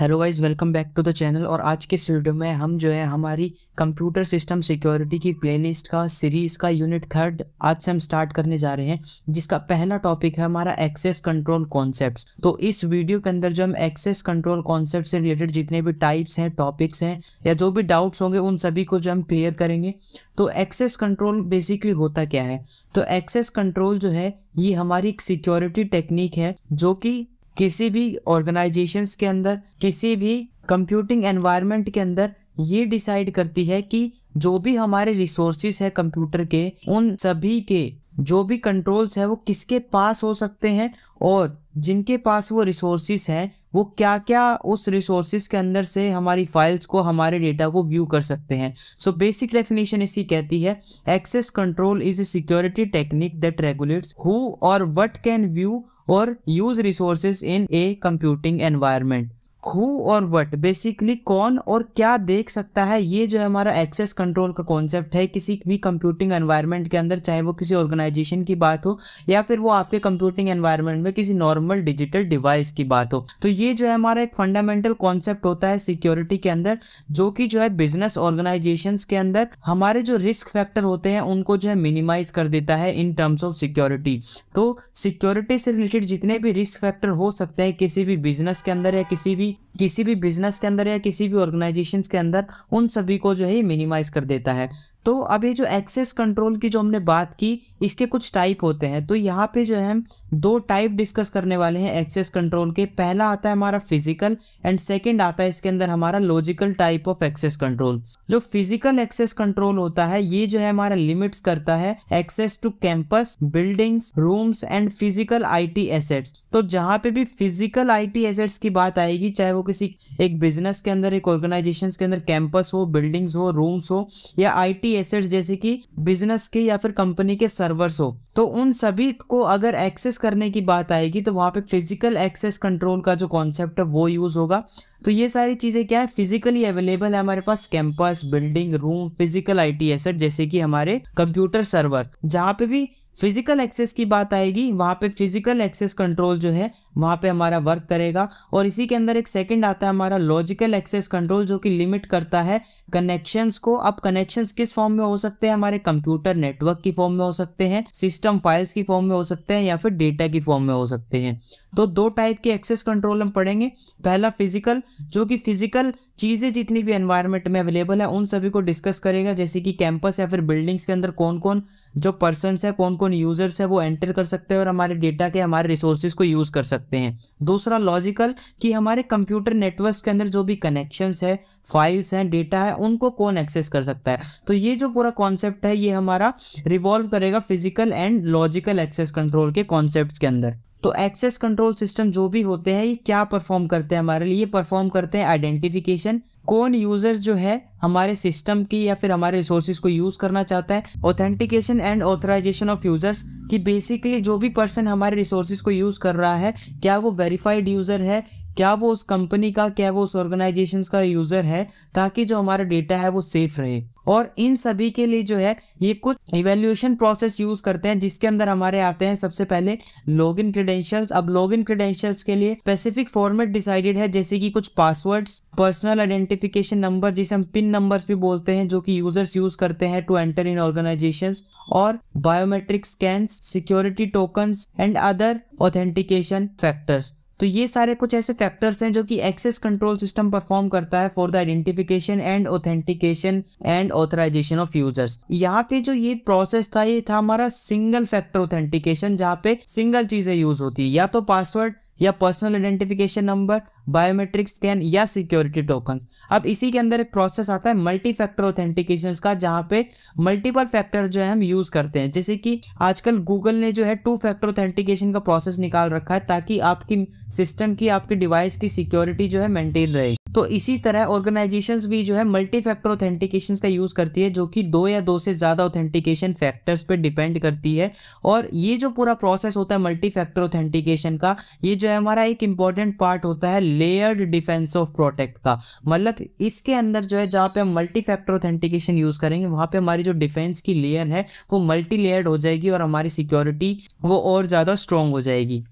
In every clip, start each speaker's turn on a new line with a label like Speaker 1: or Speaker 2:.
Speaker 1: hello guys welcome back to the channel और आज के इस वीडियो में हम जो है हमारी कंप्यूटर सिस्टम सिक्योरिटी की प्लेलिस्ट का सीरीज़ का यूनिट थर्ड आज से हम स्टार्ट करने जा रहे हैं जिसका पहला टॉपिक है हमारा एक्सेस कंट्रोल कॉन्सेप्ट्स तो इस वीडियो के अंदर जो हम एक्सेस कंट्रोल कॉन्सेप्ट से रिलेटेड जितने भी टाइप्स हैं टॉपिक्स हैं या जो भी डाउट्स होंगे उन सभी को जो हम क्लियर करेंगे तो एक्सेस कंट्रोल बेसिकली होता क्या है तो एक्सेस कंट्रोल जो है ये हमारी एक सिक्योरिटी टेक्निक है जो कि किसी भी ऑर्गेनाइजेशंस के अंदर किसी भी कंप्यूटिंग एनवायरनमेंट के अंदर ये डिसाइड करती है कि जो भी हमारे रिसोर्सेस है कंप्यूटर के उन सभी के जो भी कंट्रोल्स है वो किसके पास हो सकते हैं और जिनके पास वो रिसोर्सिस हैं वो क्या क्या उस रिसोर्सिस के अंदर से हमारी फाइल्स को हमारे डेटा को व्यू कर सकते हैं सो बेसिक डेफिनेशन इसी कहती है access control is a security technique that regulates who और वट कैन व्यू और use resources in a computing environment who और वट बेसिकली कौन और क्या देख सकता है ये जो है हमारा एक्सेस कंट्रोल का कॉन्सेप्ट है किसी भी कंप्यूटिंग एनवायरनमेंट के अंदर चाहे वो किसी ऑर्गेनाइजेशन की बात हो या फिर वो आपके कंप्यूटिंग एनवायरनमेंट में किसी नॉर्मल डिजिटल डिवाइस की बात हो तो ये जो है हमारा एक फंडामेंटल कॉन्सेप्ट होता है सिक्योरिटी के अंदर जो कि जो है बिजनेस ऑर्गेनाइजेशन के अंदर हमारे जो रिस्क फैक्टर होते हैं उनको जो है मिनिमाइज कर देता है इन टर्म्स ऑफ सिक्योरिटी तो सिक्योरिटी से रिलेटेड जितने भी रिस्क फैक्टर हो सकते हैं किसी भी बिजनेस के अंदर या किसी भी किसी भी बिजनेस के अंदर या किसी भी ऑर्गेनाइजेशन के अंदर उन सभी को जो है मिनिमाइज कर देता है तो अभी जो एक्सेस कंट्रोल की जो हमने बात की इसके कुछ टाइप होते हैं तो यहाँ पे जो है दो टाइप डिस्कस करने वाले हैं एक्सेस कंट्रोल के पहला आता है हमारा फिजिकल एंड सेकंड आता है इसके अंदर हमारा logical type of access control जो फिजिकल एक्सेस कंट्रोल होता है ये जो है हमारा लिमिट्स करता है access to campus buildings rooms and physical IT assets तो जहाँ पे भी फिजिकल आई एसेट्स की बात आएगी चाहे वो किसी एक बिजनेस के अंदर एक ऑर्गेनाइजेशन के अंदर कैंपस हो बिल्डिंग्स हो रूम्स हो या आई एसेट्स जैसे कि बिजनेस के या फिर कंपनी के सर्वर्स हो तो उन सभी को अगर एक्सेस करने की बात आएगी तो वहाँ पे फिजिकल एक्सेस कंट्रोल का जो कॉन्सेप्ट है वो यूज़ होगा तो ये सारी चीज़ें क्या है फिजिकली अवेलेबल है हमारे पास campus building room physical IT asset जैसे कि हमारे कंप्यूटर सर्वर जहाँ पे भी फिजिकल एक्सेस की बात आएगी वहाँ पे फिजिकल एक्सेस कंट्रोल जो है वहाँ पे हमारा वर्क करेगा और इसी के अंदर एक सेकंड आता है हमारा लॉजिकल एक्सेस कंट्रोल जो कि लिमिट करता है कनेक्शंस को अब कनेक्शंस किस फॉर्म में हो सकते हैं हमारे कंप्यूटर नेटवर्क की फॉर्म में हो सकते हैं सिस्टम फाइल्स की फॉर्म में हो सकते हैं या फिर डेटा की फॉर्म में हो सकते हैं तो दो टाइप के एक्सेस कंट्रोल हम पढ़ेंगे पहला फिजिकल जो कि फिजिकल चीज़ें जितनी भी एन्वायरमेंट में अवेलेबल है उन सभी को डिस्कस करेगा जैसे कि कैंपस या फिर बिल्डिंग्स के अंदर कौन कौन जो पर्सनस है कौन कौन यूज़र्स है वो एंटर कर सकते हैं और हमारे डेटा के हमारे रिसोर्सेज को यूज़ कर सकते सकते हैं दूसरा लॉजिकल कि हमारे कंप्यूटर नेटवर्क के अंदर जो भी कनेक्शंस है फाइल्स हैं डेटा है उनको कौन एक्सेस कर सकता है तो ये जो पूरा कॉन्सेप्ट है ये हमारा रिवॉल्व करेगा physical and logical access control के कॉन्सेप्ट के अंदर तो एक्सेस कंट्रोल सिस्टम जो भी होते हैं ये क्या परफॉर्म करते हैं हमारे लिए परफॉर्म करते हैं आइडेंटिफिकेशन कौन यूजर्स जो है हमारे सिस्टम की या फिर हमारे रिसोर्सिस को यूज करना चाहता है authentication and authorisation of users कि बेसिकली जो भी पर्सन हमारे रिसोर्सिस को यूज कर रहा है क्या वो वेरीफाइड यूजर है क्या वो उस कंपनी का क्या वो उस ऑर्गेनाइजेशन का यूजर है ताकि जो हमारा डेटा है वो सेफ रहे और इन सभी के लिए जो है ये कुछ इवेल्यूएशन प्रोसेस यूज करते हैं जिसके अंदर हमारे आते हैं सबसे पहले लॉग इन क्रीडेंशियल्स अब लॉग इन क्रीडेंशियल्स के लिए स्पेसिफिक फॉर्मेट डिसाइडेड है जैसे कि कुछ पासवर्ड पर्सनल आइडेंटिफिकेशन नंबर जिसे हम पिन नंबर भी बोलते हैं जो कि यूजर्स यूज करते हैं टू एंटर इन ऑर्गेनाइजेशन और biometric scan security token and other authentication factors तो ये सारे कुछ ऐसे फैक्टर्स हैं जो कि एक्सेस कंट्रोल सिस्टम परफॉर्म करता है for the identification and authentication and authorisation of users यहाँ पे जो ये प्रोसेस था ये था हमारा सिंगल फैक्टर ऑथेंटिकेशन जहाँ पे सिंगल चीजें यूज होती है या तो पासवर्ड या personal identification number biometric scan या सिक्योरिटी टोकन अब इसी के अंदर एक प्रोसेस आता है मल्टी फैक्टर ऑथेंटिकेशन का जहाँ पे मल्टीपल फैक्टर जो है हम यूज़ करते हैं जैसे कि आजकल गूगल ने जो है टू फैक्टर ऑथेंटिकेशन का प्रोसेस निकाल रखा है ताकि आपकी सिस्टम की आपके डिवाइस की सिक्योरिटी जो है मेंटेन रहेगी तो इसी तरह ऑर्गेनाइजेशंस भी जो है मल्टी फैक्टर ऑथेंटिकेशन का यूज़ करती है जो कि दो या दो से ज़्यादा ऑथेंटिकेशन फैक्टर्स पर डिपेंड करती है और ये जो पूरा प्रोसेस होता है मल्टी फैक्टर ऑथेंटिकेशन का ये जो है हमारा एक इंपॉर्टेंट पार्ट होता है लेयर्ड डिफेंस ऑफ प्रोटेक्ट का मतलब इसके अंदर जो है जहाँ पे हम मल्टी फैक्टर ऑथेंटिकेशन यूज़ करेंगे वहाँ पर हमारी जो डिफेंस की लेयर है वो मल्टी लेयर्ड हो जाएगी और हमारी सिक्योरिटी वो और ज़्यादा स्ट्रॉन्ग हो जाएगी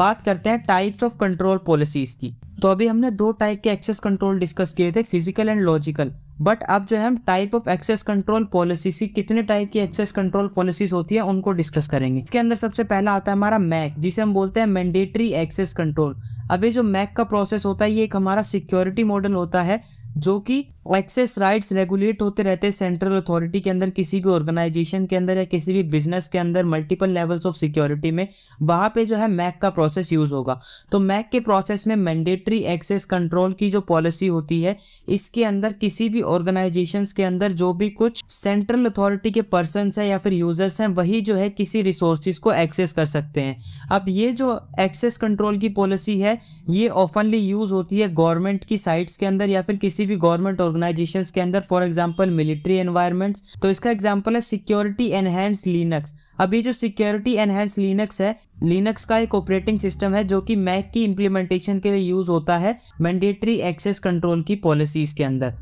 Speaker 1: बात करते हैं टाइप्स ऑफ कंट्रोल पॉलिसीज़ की तो अभी हमने दो टाइप के एक्सेस कंट्रोल डिस्कस किए थे फिजिकल एंड लॉजिकल बट अब जो है हम type of access control policy से कितने टाइप की एक्सेस कंट्रोल पॉलिसीज होती है उनको डिस्कस करेंगे इसके अंदर सबसे पहला आता है हमारा मैक जिसे हम बोलते हैं मैंडेटरी एक्सेस कंट्रोल अभी जो मैक का प्रोसेस होता है ये एक हमारा सिक्योरिटी मॉडल होता है जो कि एक्सेस राइट्स रेगुलेट होते रहते हैं सेंट्रल अथॉरिटी के अंदर किसी भी ऑर्गेनाइजेशन के अंदर या किसी भी बिजनेस के अंदर मल्टीपल लेवल्स ऑफ सिक्योरिटी में वहाँ पे जो है मैक का प्रोसेस यूज़ होगा तो मैक के प्रोसेस में मैंडेटरी कंट्री एक्सेस कंट्रोल की जो पॉलिसी होती है इसके अंदर किसी भी ऑर्गेनाइजेशंस के अंदर जो भी कुछ सेंट्रल अथॉरिटी के पर्सन है या फिर यूजर्स हैं वही जो है किसी रिसोर्सिस को एक्सेस कर सकते हैं अब ये जो एक्सेस कंट्रोल की पॉलिसी है ये ऑफनली यूज़ होती है गवर्नमेंट की साइट्स के अंदर या फिर किसी भी गवर्नमेंट ऑर्गेनाइजेशंस के अंदर फॉर एग्जांपल मिलिट्री एनवायरनमेंट्स तो इसका एग्जांपल है सिक्योरिटी एनहेंस लिनक्स अब ये जो सिक्योरिटी एनहेंस लिनक्स है लिनक्स का एक ऑपरेटिंग सिस्टम है जो कि मैक की इम्प्लीमेंटेशन के लिए यूज होता है मैंडेटरी एक्सेस कंट्रोल की पॉलिसीज के अंदर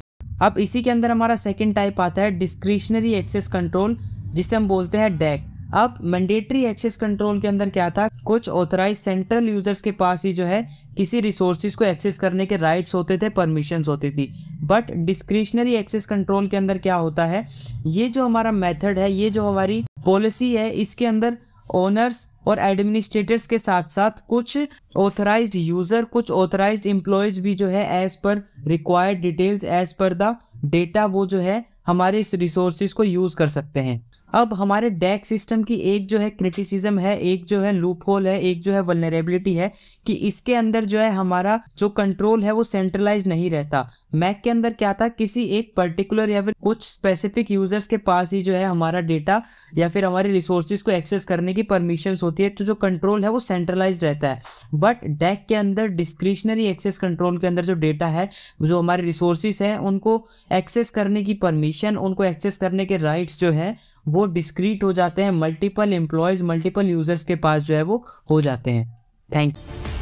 Speaker 1: अब इसी के अंदर हमारा सेकेंड टाइप आता है डिस्क्रिशनरी एक्सेस कंट्रोल जिसे हम बोलते हैं डैक अब मैंडेटरी एक्सेस कंट्रोल के अंदर क्या था कुछ ऑथराइज सेंट्रल यूजर्स के पास ही जो है किसी रिसोर्स को एक्सेस करने के राइट्स होते थे परमिशंस होती थी बट डिस्क्रिशनरी एक्सेस कंट्रोल के अंदर क्या होता है ये जो हमारा मेथड है ये जो हमारी पॉलिसी है इसके अंदर ओनर्स और एडमिनिस्ट्रेटर्स के साथ साथ कुछ ऑथराइज्ड यूजर कुछ ऑथराइज्ड एम्प्लॉयज भी जो है as per required details as per the data वो जो है हमारे इस रिसोर्सिस को यूज़ कर सकते हैं अब हमारे डैक सिस्टम की एक जो है क्रिटिसिज्म है एक जो है लूप होल है एक जो है वलनरेबिलिटी है कि इसके अंदर जो है हमारा जो कंट्रोल है वो सेंट्रलाइज नहीं रहता मैक के अंदर क्या था किसी एक पर्टिकुलर या फिर कुछ स्पेसिफिक यूजर्स के पास ही जो है हमारा डेटा या फिर हमारे रिसोर्सेज को एक्सेस करने की परमिशन होती है तो जो कंट्रोल है वो सेंट्रलाइज रहता है बट डेक के अंदर डिस्क्रिशनरी एक्सेस कंट्रोल के अंदर जो डेटा है जो हमारे रिसोर्सेज हैं उनको एक्सेस करने की परमिशन उनको एक्सेस करने के राइट्स जो है वो डिस्क्रीट हो जाते हैं मल्टीपल एम्प्लॉयज़ मल्टीपल यूज़र्स के पास जो है वो हो जाते हैं थैंक यू